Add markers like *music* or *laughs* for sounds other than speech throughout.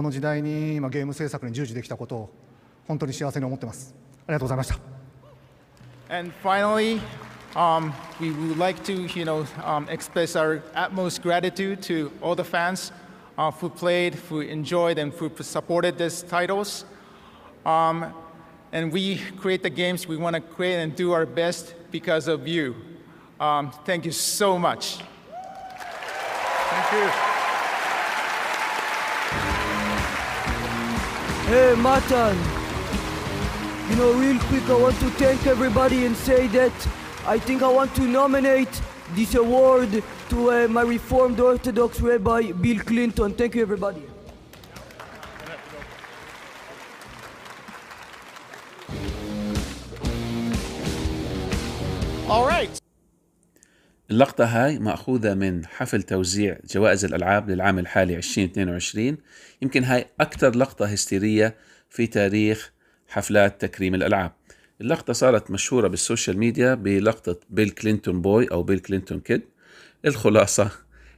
この時代に今ゲーム制作に従事できたことを本当に幸せに思ってますありがとうございました And finally Um, we would like to, you know, um, express our utmost gratitude to all the fans uh, who played, who enjoyed, and who supported these titles. Um, and we create the games we want to create and do our best because of you. thank you so much. Thank you. Hey, Matan. You know, real quick, I want to thank everybody and say that I think I want to nominate this award to uh, my Reformed Orthodox Rabbi Bill Clinton. Thank you, everybody. All right, اللقطة هاي مأخوذة من حفل توزيع جوائز الألعاب للعام الحالي 2022 يمكن هاي أكثر لقطة هستيرية في تاريخ حفلات تكريم الألعاب اللقطة صارت مشهورة بالسوشيال ميديا بلقطة بيل كلينتون بوي أو بيل كلينتون كيد الخلاصة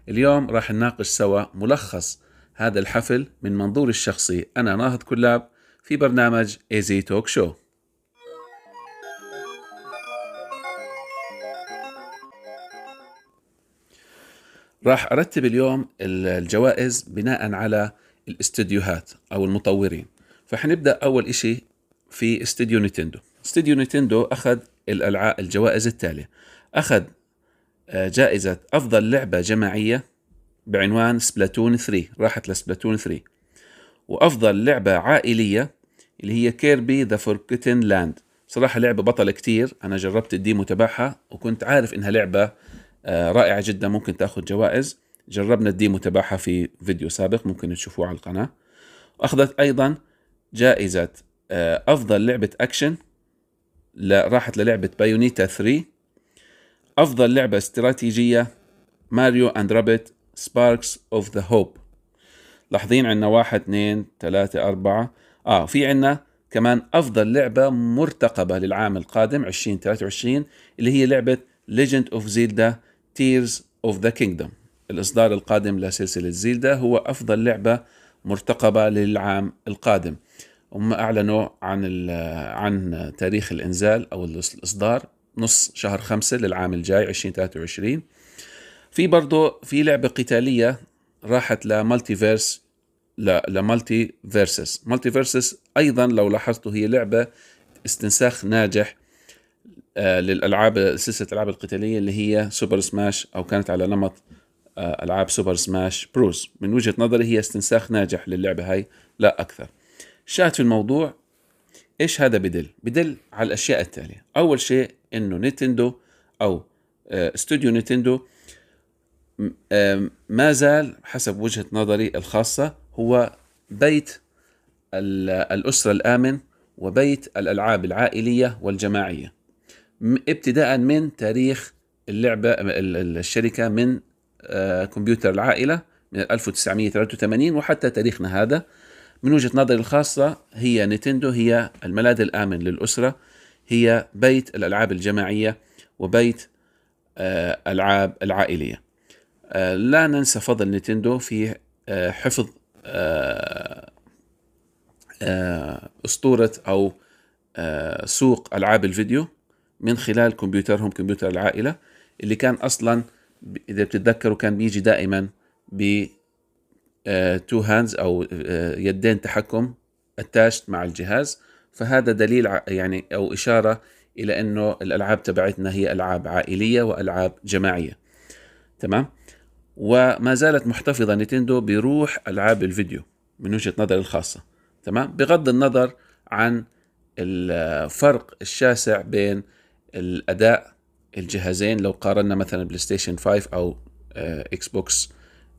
اليوم راح نناقش سوا ملخص هذا الحفل من منظوري الشخصي أنا ناهض كلاب في برنامج ايزي توك شو راح ارتب اليوم الجوائز بناء على الاستديوهات او المطورين فحنبدا اول شيء في استديو نينتندو استديو نينتندو اخذ الالعاب الجوائز التاليه اخذ آه، جائزة أفضل لعبة جماعية بعنوان سبلاتون 3 راحت لسبلاتون 3 وأفضل لعبة عائلية اللي هي كيربي ذا فوركتن لاند صراحة لعبة بطلة كتير أنا جربت الديمو تبعها وكنت عارف إنها لعبة آه، رائعه جدا ممكن تاخذ جوائز جربنا الديمو تبعها في فيديو سابق ممكن تشوفوه على القناه واخذت ايضا جائزه آه، افضل لعبه اكشن راحت للعبه بايونيتا 3 افضل لعبه استراتيجيه ماريو اند رابت سباركس اوف ذا هوب لاحظين عندنا واحد اثنين ثلاثة أربعة آه في عندنا كمان أفضل لعبة مرتقبة للعام القادم 2023 اللي هي لعبة ليجند اوف زيلدا تيرز اوف ذا كينجدوم الإصدار القادم لسلسلة زيلدا هو أفضل لعبة مرتقبة للعام القادم هم أعلنوا عن عن تاريخ الإنزال أو الإصدار نص شهر خمسة للعام الجاي 2023 في برضه في لعبة قتالية راحت لمالتي فيرس لمالتي فيرسس مالتي فيرسس أيضا لو لاحظتوا هي لعبة استنساخ ناجح آه، للالعاب سلسله الالعاب القتاليه اللي هي سوبر سماش او كانت على نمط آه، العاب سوبر سماش بروز من وجهه نظري هي استنساخ ناجح للعبه هاي لا اكثر الشاهد في الموضوع ايش هذا بدل بدل على الاشياء التاليه اول شيء انه نينتندو او آه، استوديو نينتندو ما زال حسب وجهه نظري الخاصه هو بيت الاسره الامن وبيت الالعاب العائليه والجماعيه ابتداء من تاريخ اللعبة الشركة من آه، كمبيوتر العائلة من 1983 وحتى تاريخنا هذا من وجهة نظري الخاصة هي نينتندو هي الملاذ الآمن للأسرة هي بيت الألعاب الجماعية وبيت آه، ألعاب العائلية آه، لا ننسى فضل نينتندو في حفظ أسطورة أو سوق ألعاب الفيديو من خلال كمبيوترهم كمبيوتر العائلة اللي كان أصلا إذا بتتذكروا كان بيجي دائما ب تو آه، هاندز أو آه، يدين تحكم اتاشت مع الجهاز فهذا دليل يعني أو إشارة إلى أنه الألعاب تبعتنا هي ألعاب عائلية وألعاب جماعية تمام وما زالت محتفظة نينتندو بروح ألعاب الفيديو من وجهة نظري الخاصة تمام بغض النظر عن الفرق آه، الشاسع بين الاداء الجهازين لو قارنا مثلا بلاي ستيشن 5 او آه، اكس بوكس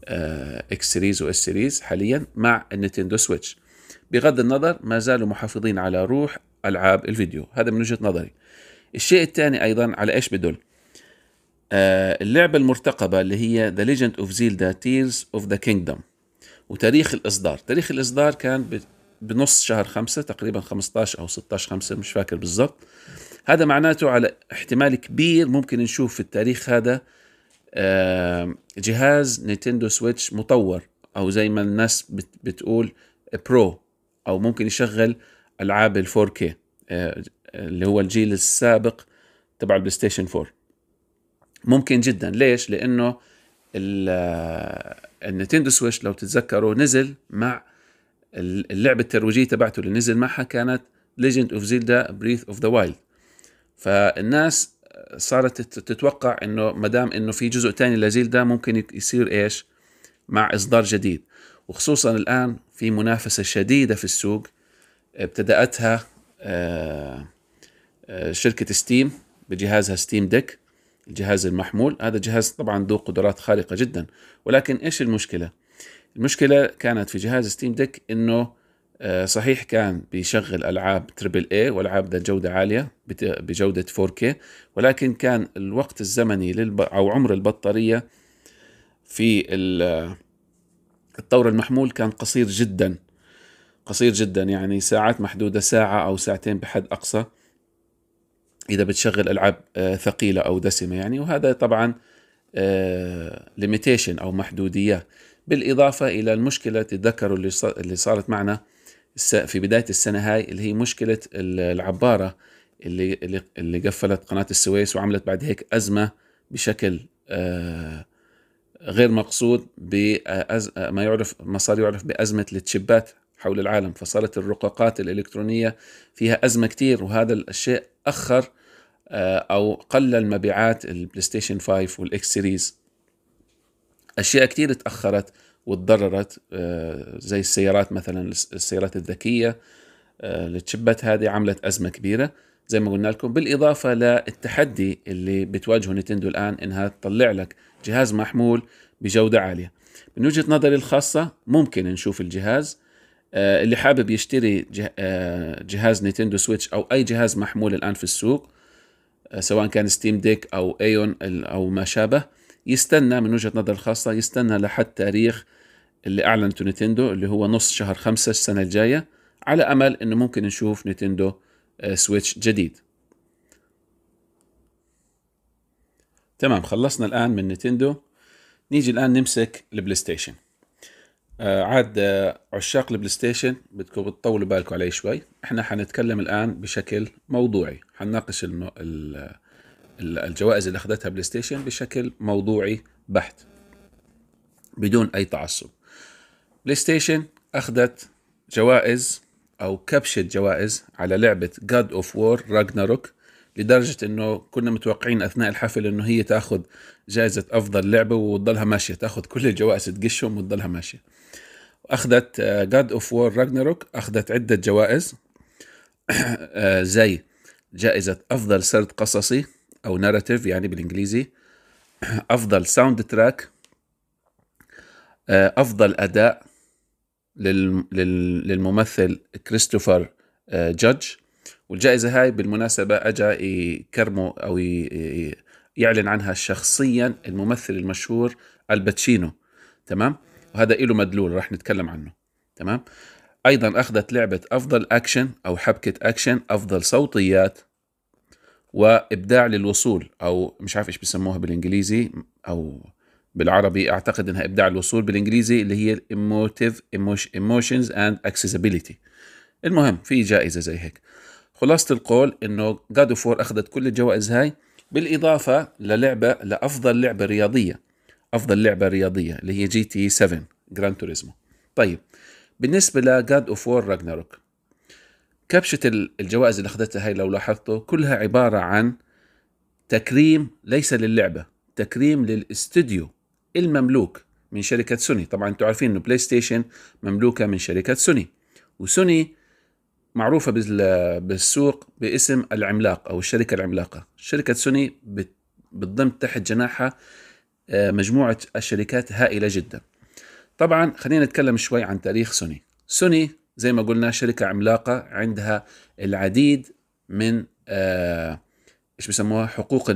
آه، اكس سيريز واس سيريز حاليا مع النينتندو سويتش بغض النظر ما زالوا محافظين على روح العاب الفيديو هذا من وجهه نظري الشيء الثاني ايضا على ايش بدل آه، اللعبه المرتقبه اللي هي ذا ليجند اوف زيلدا تيرز اوف ذا كينجدم وتاريخ الاصدار تاريخ الاصدار كان بنص شهر خمسة تقريبا 15 او 16 خمسة مش فاكر بالضبط هذا معناته على احتمال كبير ممكن نشوف في التاريخ هذا جهاز نينتندو سويتش مطور او زي ما الناس بتقول برو او ممكن يشغل العاب ال 4K آه، اللي هو الجيل السابق تبع البلاي ستيشن 4 ممكن جدا ليش لانه آه، النينتندو سويتش لو تتذكروا نزل مع اللعبه الترويجيه تبعته اللي نزل معها كانت ليجند اوف زيلدا بريث اوف ذا وايلد فالناس صارت تتوقع انه ما دام انه في جزء ثاني لازيل ده ممكن يصير ايش مع اصدار جديد وخصوصا الان في منافسه شديده في السوق ابتداتها آه، آه، شركه ستيم بجهازها ستيم ديك الجهاز المحمول هذا جهاز طبعا ذو قدرات خارقه جدا ولكن ايش المشكله المشكله كانت في جهاز ستيم ديك انه آه، صحيح كان بيشغل العاب تريبل اي والعاب ذات جوده عاليه بجوده 4K ولكن كان الوقت الزمني للب... او عمر البطاريه في الطور المحمول كان قصير جدا قصير جدا يعني ساعات محدوده ساعه او ساعتين بحد اقصى اذا بتشغل العاب آه، ثقيله او دسمه يعني وهذا طبعا ليميتيشن آه، او محدوديه بالاضافه الى المشكله تتذكروا اللي صارت معنا في بدايه السنه هاي اللي هي مشكله العباره اللي اللي اللي قفلت قناه السويس وعملت بعد هيك ازمه بشكل آه، غير مقصود آه، آه، ما يعرف ما صار يعرف بازمه التشيبات حول العالم فصارت الرقاقات الالكترونيه فيها ازمه كتير وهذا الشيء اخر او قلل مبيعات البلاي ستيشن 5 والاكس سيريز اشياء كتير تاخرت وتضررت آه، زي السيارات مثلا السيارات الذكيه آه، التشبات هذه عملت ازمه كبيره زي ما قلنا لكم بالاضافه للتحدي اللي بتواجهه نتندو الان انها تطلع لك جهاز محمول بجوده عاليه من وجهه نظري الخاصه ممكن نشوف الجهاز آه، اللي حابب يشتري جهاز نينتندو سويتش او اي جهاز محمول الان في السوق سواء كان ستيم ديك او ايون او ما شابه يستنى من وجهه نظر الخاصه يستنى لحد تاريخ اللي أعلنته نتندو اللي هو نص شهر خمسة السنة الجاية على أمل إنه ممكن نشوف نتندو آه، سويتش جديد تمام خلصنا الآن من نتندو نيجي الآن نمسك البلاي ستيشن آه، عاد آه، عشاق البلاي ستيشن بدكم تطولوا بالكم عليه شوي احنا حنتكلم الان بشكل موضوعي حنناقش المو... الجوائز اللي اخذتها بلاي ستيشن بشكل موضوعي بحت بدون اي تعصب بلاي ستيشن أخذت جوائز أو كبشة جوائز على لعبة God of War Ragnarok لدرجة إنه كنا متوقعين أثناء الحفل إنه هي تاخذ جائزة أفضل لعبة وتضلها ماشية تاخذ كل الجوائز تقشهم وتضلها ماشية أخذت آه، God of War Ragnarok أخذت عدة جوائز آه، زي جائزة أفضل سرد قصصي أو ناراتيف يعني بالإنجليزي أفضل ساوند آه، تراك أفضل أداء للممثل كريستوفر آه، جادج والجائزة هاي بالمناسبة أجا يكرمه أو يعلن عنها شخصيا الممثل المشهور الباتشينو تمام وهذا إله مدلول راح نتكلم عنه تمام أيضا أخذت لعبة أفضل أكشن أو حبكة أكشن أفضل صوتيات وإبداع للوصول أو مش عارف إيش بسموها بالإنجليزي أو بالعربي اعتقد انها ابداع الوصول بالانجليزي اللي هي ايموتيف ايموشنز اند اكسسبيليتي المهم في جائزه زي هيك خلاصه القول انه جاد اوف وور اخذت كل الجوائز هاي بالاضافه للعبه لافضل لعبه رياضيه افضل لعبه رياضيه اللي هي جي تي 7 جراند توريزمو طيب بالنسبه لجاد اوف وور راجناروك كبشه الجوائز اللي اخذتها هاي لو لاحظتوا كلها عباره عن تكريم ليس للعبه تكريم للاستوديو المملوك من شركة سوني طبعا انتم عارفين انه بلاي ستيشن مملوكة من شركة سوني وسوني معروفة بالسوق باسم العملاق أو الشركة العملاقة شركة سوني بتضم تحت جناحها آه، مجموعة الشركات هائلة جدا طبعا خلينا نتكلم شوي عن تاريخ سوني سوني زي ما قلنا شركة عملاقة عندها العديد من آه، ايش بسموها حقوق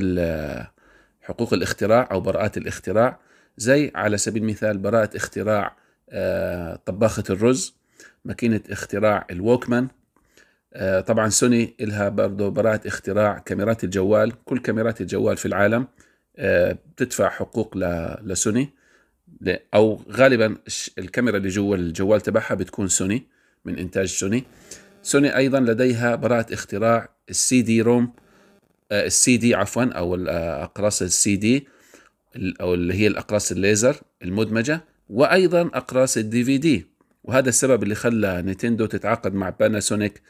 حقوق الاختراع أو براءات الاختراع زي على سبيل المثال براءة اختراع آه، طباخة الرز ماكينة اختراع الووكمان آه، طبعا سوني لها برضه براءة اختراع كاميرات الجوال كل كاميرات الجوال في العالم آه، بتدفع حقوق لسوني أو غالبا الكاميرا اللي جوا الجوال تبعها بتكون سوني من إنتاج سوني سوني أيضا لديها براءة اختراع السي دي روم السي دي عفوا أو الأقراص السي دي او اللي هي الاقراص الليزر المدمجه وايضا اقراص الدي في دي وهذا السبب اللي خلى نينتندو تتعاقد مع باناسونيك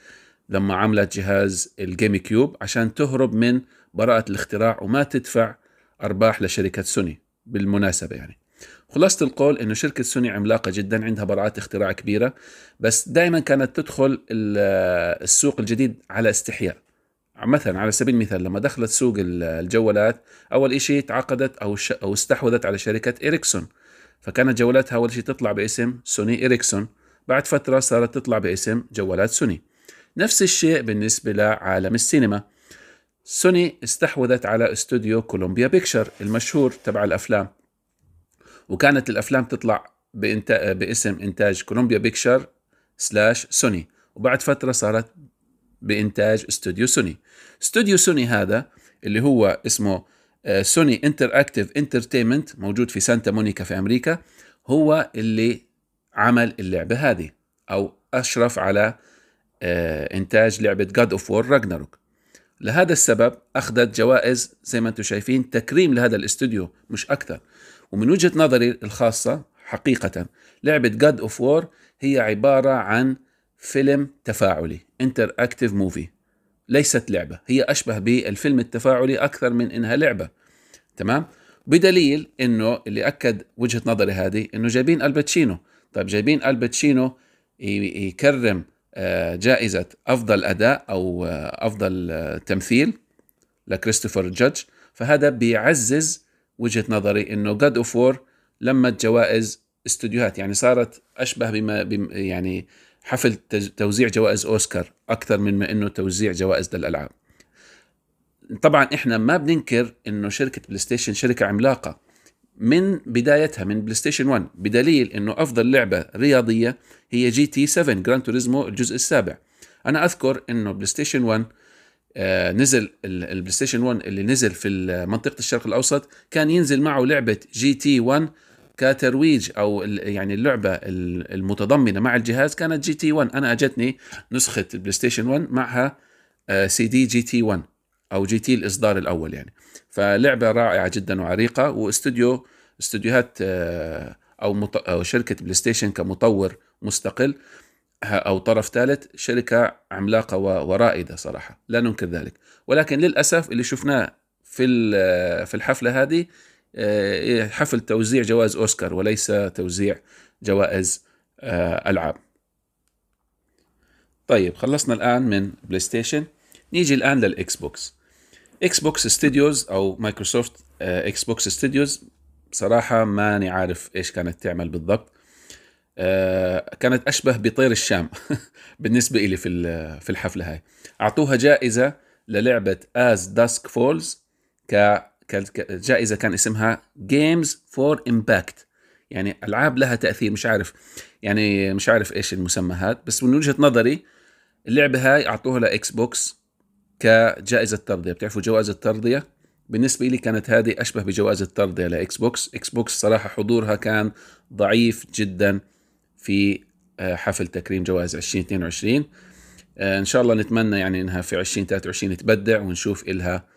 لما عملت جهاز الجيم كيوب عشان تهرب من براءة الاختراع وما تدفع أرباح لشركة سوني بالمناسبة يعني خلاصة القول إنه شركة سوني عملاقة جدا عندها براءات اختراع كبيرة بس دائما كانت تدخل السوق الجديد على استحياء مثلا على سبيل المثال لما دخلت سوق الجوالات اول شيء تعاقدت او او استحوذت على شركه اريكسون فكانت جوالاتها اول شيء تطلع باسم سوني اريكسون بعد فتره صارت تطلع باسم جوالات سوني نفس الشيء بالنسبه لعالم السينما سوني استحوذت على استوديو كولومبيا بيكشر المشهور تبع الافلام وكانت الافلام تطلع بإنت... باسم انتاج كولومبيا بيكشر سلاش سوني وبعد فتره صارت بإنتاج استوديو سوني استوديو سوني هذا اللي هو اسمه آه، سوني انتر اكتف انترتينمنت موجود في سانتا مونيكا في أمريكا هو اللي عمل اللعبة هذه أو أشرف على آه، إنتاج لعبة جاد أوف وور Ragnarok لهذا السبب أخذت جوائز زي ما أنتم شايفين تكريم لهذا الاستوديو مش أكثر ومن وجهة نظري الخاصة حقيقة لعبة جاد أوف وور هي عبارة عن فيلم تفاعلي انتر اكتف موفي ليست لعبه هي اشبه بالفيلم التفاعلي اكثر من انها لعبه تمام بدليل انه اللي اكد وجهه نظري هذه انه جايبين الباتشينو طيب جايبين الباتشينو يكرم آه، جائزه افضل اداء او آه، افضل آه، تمثيل لكريستوفر جادج فهذا بيعزز وجهه نظري انه جاد اوف وور لما جوائز استوديوهات يعني صارت اشبه بما يعني حفل توزيع جوائز أوسكار أكثر من ما أنه توزيع جوائز للألعاب طبعا إحنا ما بننكر أنه شركة بلاي ستيشن شركة عملاقة من بدايتها من بلاي ستيشن 1 بدليل أنه أفضل لعبة رياضية هي جي تي 7 جراند توريزمو الجزء السابع أنا أذكر أنه بلاي ستيشن 1 نزل البلاي ستيشن 1 اللي نزل في منطقه الشرق الاوسط كان ينزل معه لعبه جي تي 1 كترويج او يعني اللعبه المتضمنه مع الجهاز كانت جي تي 1 انا اجتني نسخه البلاي ستيشن 1 معها آه، سي دي جي تي 1 او جي تي الاصدار الاول يعني فلعبه رائعه جدا وعريقه واستوديو استوديوهات آه، او او شركه بلاي ستيشن كمطور مستقل او طرف ثالث شركه عملاقه ورائده صراحه لا ننكر ذلك ولكن للاسف اللي شفناه في آه، في الحفله هذه آه، إيه، حفل توزيع جوائز أوسكار وليس توزيع جوائز آه، ألعاب طيب خلصنا الآن من بلاي ستيشن نيجي الآن للإكس بوكس إكس بوكس ستوديوز أو مايكروسوفت آه، إكس بوكس ستوديوز صراحة ماني عارف إيش كانت تعمل بالضبط كانت أشبه بطير الشام *laughs* بالنسبة إلي في في الحفلة هاي أعطوها جائزة للعبة از داسك فولز ك جائزه كان اسمها جيمز فور امباكت يعني العاب لها تاثير مش عارف يعني مش عارف ايش المسمى هذا بس من وجهه نظري اللعبه هاي اعطوها لاكس بوكس كجائزه ترضيه بتعرفوا جوائز الترضيه بالنسبه لي كانت هذه اشبه بجوائز الترضيه لاكس بوكس اكس بوكس صراحه حضورها كان ضعيف جدا في آه، حفل تكريم جوائز 2022 آه، ان شاء الله نتمنى يعني انها في 2023 تبدع ونشوف إلها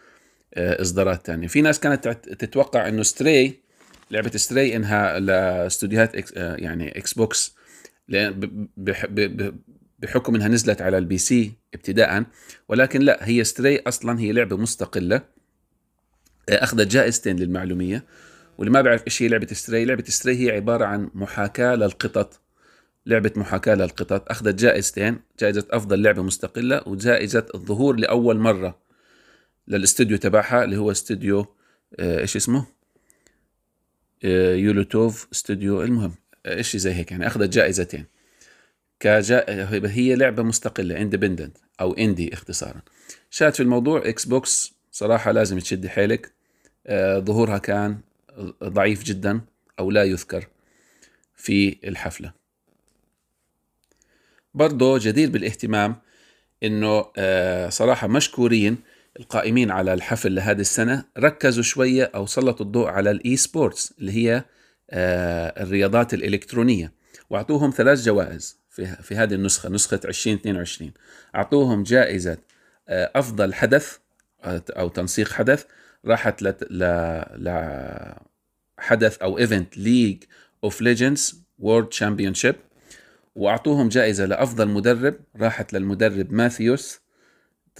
آه، اصدارات تانية في ناس كانت تتوقع انه ستري لعبه ستري انها لاستوديوهات إكس آه، يعني اكس بوكس بحكم انها نزلت على البي سي ابتداء ولكن لا هي ستري اصلا هي لعبه مستقله آه، اخذت جائزتين للمعلوميه واللي ما بيعرف ايش هي لعبه ستري لعبه ستري هي عباره عن محاكاه للقطط لعبه محاكاه للقطط اخذت جائزتين جائزه افضل لعبه مستقله وجائزه الظهور لاول مره للاستوديو تبعها اللي هو استوديو آه، ايش اسمه آه، يولوتوف استوديو المهم اشي آه، زي هيك يعني اخذت جائزتين كجا... هي لعبه مستقله اندبندنت او اندي اختصارا شاهد في الموضوع اكس بوكس صراحه لازم تشد حيلك ظهورها كان ضعيف جدا او لا يذكر في الحفله برضه جدير بالاهتمام انه صراحه مشكورين القائمين على الحفل لهذه السنة ركزوا شوية أو سلطوا الضوء على الإي سبورتس اللي هي آه، الرياضات الإلكترونية وأعطوهم ثلاث جوائز في, هذه النسخة نسخة 2022 أعطوهم جائزة آه، أفضل حدث آه، أو تنسيق حدث راحت ل... ل... حدث أو إيفنت ليج أوف ليجندز وورد شامبيونشيب وأعطوهم جائزة لأفضل مدرب راحت للمدرب ماثيوس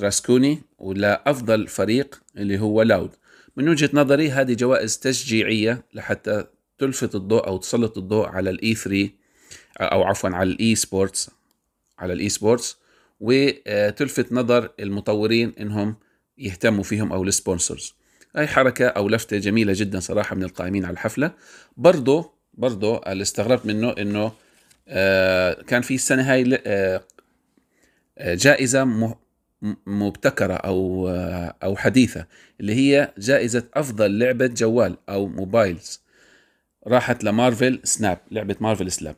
تراسكوني ولا أفضل فريق اللي هو لاود من وجهة نظري هذه جوائز تشجيعية لحتى تلفت الضوء أو تسلط الضوء على الإي 3 e أو عفوا على الإي سبورتس e على الإي سبورتس e وتلفت نظر المطورين إنهم يهتموا فيهم أو السبونسرز أي حركة أو لفتة جميلة جدا صراحة من القائمين على الحفلة برضو برضو اللي استغربت منه إنه آه، كان في السنة هاي آه، جائزة مبتكرة أو أو حديثة اللي هي جائزة أفضل لعبة جوال أو موبايلز راحت لمارفل سناب لعبة مارفل سناب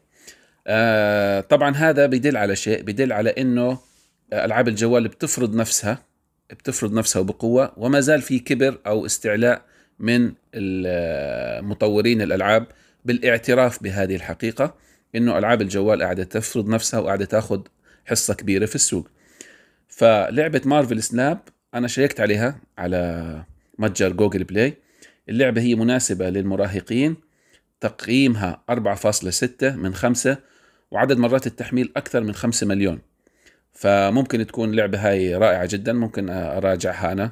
آه طبعا هذا بيدل على شيء بيدل على إنه ألعاب الجوال بتفرض نفسها بتفرض نفسها بقوة وما زال في كبر أو استعلاء من مطورين الألعاب بالاعتراف بهذه الحقيقة إنه ألعاب الجوال قاعدة تفرض نفسها وقاعدة تاخذ حصة كبيرة في السوق فلعبه مارفل سناب انا شيكت عليها على متجر جوجل بلاي اللعبه هي مناسبه للمراهقين تقييمها 4.6 من 5 وعدد مرات التحميل اكثر من 5 مليون فممكن تكون لعبه هاي رائعه جدا ممكن اراجعها انا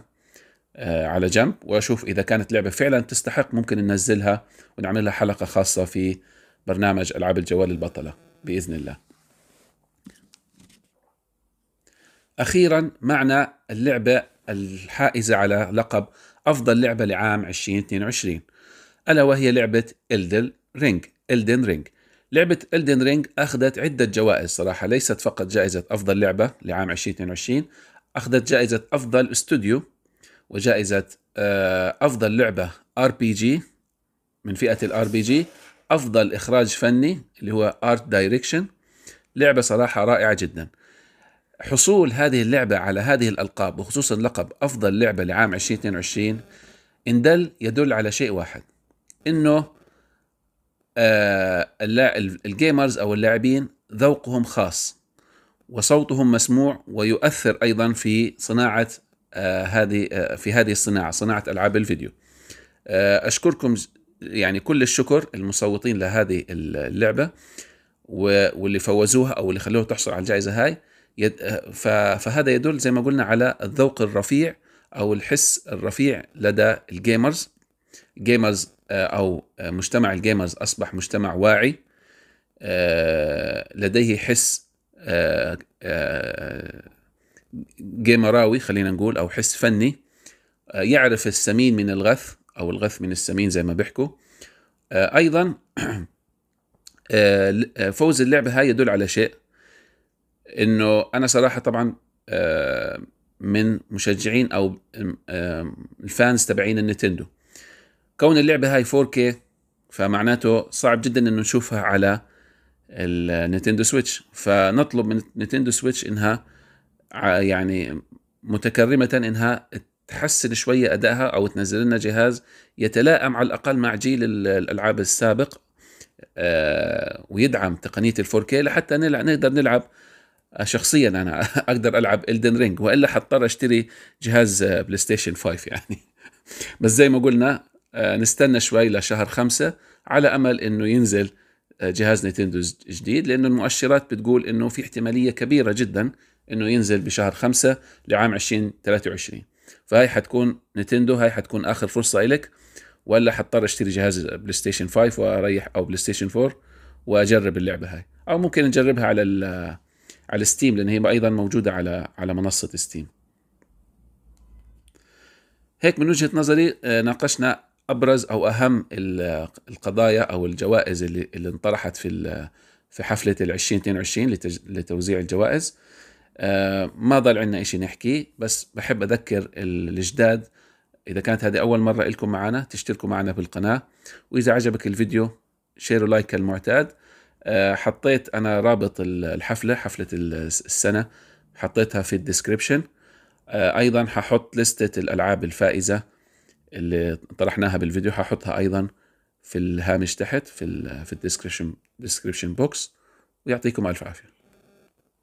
آه، على جنب واشوف اذا كانت لعبه فعلا تستحق ممكن ننزلها ونعمل لها حلقه خاصه في برنامج العاب الجوال البطله باذن الله أخيرا معنا اللعبة الحائزة على لقب أفضل لعبة لعام 2022 ألا وهي لعبة إلدن رينج إلدن رينج لعبة إلدن رينج أخذت عدة جوائز صراحة ليست فقط جائزة أفضل لعبة لعام 2022 أخذت جائزة أفضل استوديو وجائزة آه، أفضل لعبة ار بي جي من فئة الار بي جي أفضل إخراج فني اللي هو ارت دايركشن لعبة صراحة رائعة جدا حصول هذه اللعبة على هذه الألقاب وخصوصا لقب أفضل لعبة لعام 2022 إن دل يدل على شيء واحد إنه آه، الجيمرز أو اللاعبين ذوقهم خاص وصوتهم مسموع ويؤثر أيضا في صناعة آه، هذه آه، في هذه الصناعة صناعة ألعاب الفيديو أشكركم يعني كل الشكر المصوتين لهذه اللعبة واللي فوزوها أو اللي خلوها تحصل على الجائزة هاي فهذا يدل زي ما قلنا على الذوق الرفيع او الحس الرفيع لدى الجيمرز جيمرز آه، او آه، مجتمع الجيمرز اصبح مجتمع واعي آه، لديه حس جيمراوي خلينا نقول او حس فني يعرف السمين من الغث او الغث من السمين زي ما بيحكوا ايضا *clears throat* فوز اللعبه هاي يدل على شيء انه انا صراحه طبعا آه، من مشجعين او الفانز تبعين النتندو كون اللعبه هاي 4K فمعناته صعب جدا انه نشوفها على النتندو سويتش فنطلب من نتندو سويتش انها يعني متكرمه انها تحسن شويه ادائها او تنزل لنا جهاز يتلائم على الاقل مع جيل الالعاب السابق آه، ويدعم تقنيه ال 4K لحتى نقدر نلعب شخصيا انا *laughs* اقدر العب الدن رينج والا حضطر اشتري جهاز بلاي ستيشن 5 يعني بس زي ما قلنا آه، نستنى شوي لشهر خمسة على امل انه ينزل آه، جهاز نينتندو جديد لانه المؤشرات بتقول انه في احتماليه كبيره جدا انه ينزل بشهر خمسة لعام 2023 فهي حتكون نينتندو هاي حتكون اخر فرصه لك ولا حضطر اشتري جهاز بلاي ستيشن 5 واريح او بلاي ستيشن 4 واجرب اللعبه هاي او ممكن نجربها على آه، على ستيم لان هي ايضا موجوده على على منصه ستيم هيك من وجهه نظري آه، ناقشنا ابرز او اهم القضايا او الجوائز اللي, اللي انطرحت في في حفله ال 2022 لتوزيع الجوائز آه، ما ضل عندنا شيء نحكيه بس بحب اذكر الجداد اذا كانت هذه اول مره لكم معنا تشتركوا معنا بالقناه واذا عجبك الفيديو شير ولايك كالمعتاد آه، حطيت انا رابط الحفله حفله السنه حطيتها في الديسكريبشن آه، ايضا ححط لستة الالعاب الفائزه اللي طرحناها بالفيديو ححطها ايضا في الهامش تحت في الديسكريبشن في بوكس ويعطيكم الف عافيه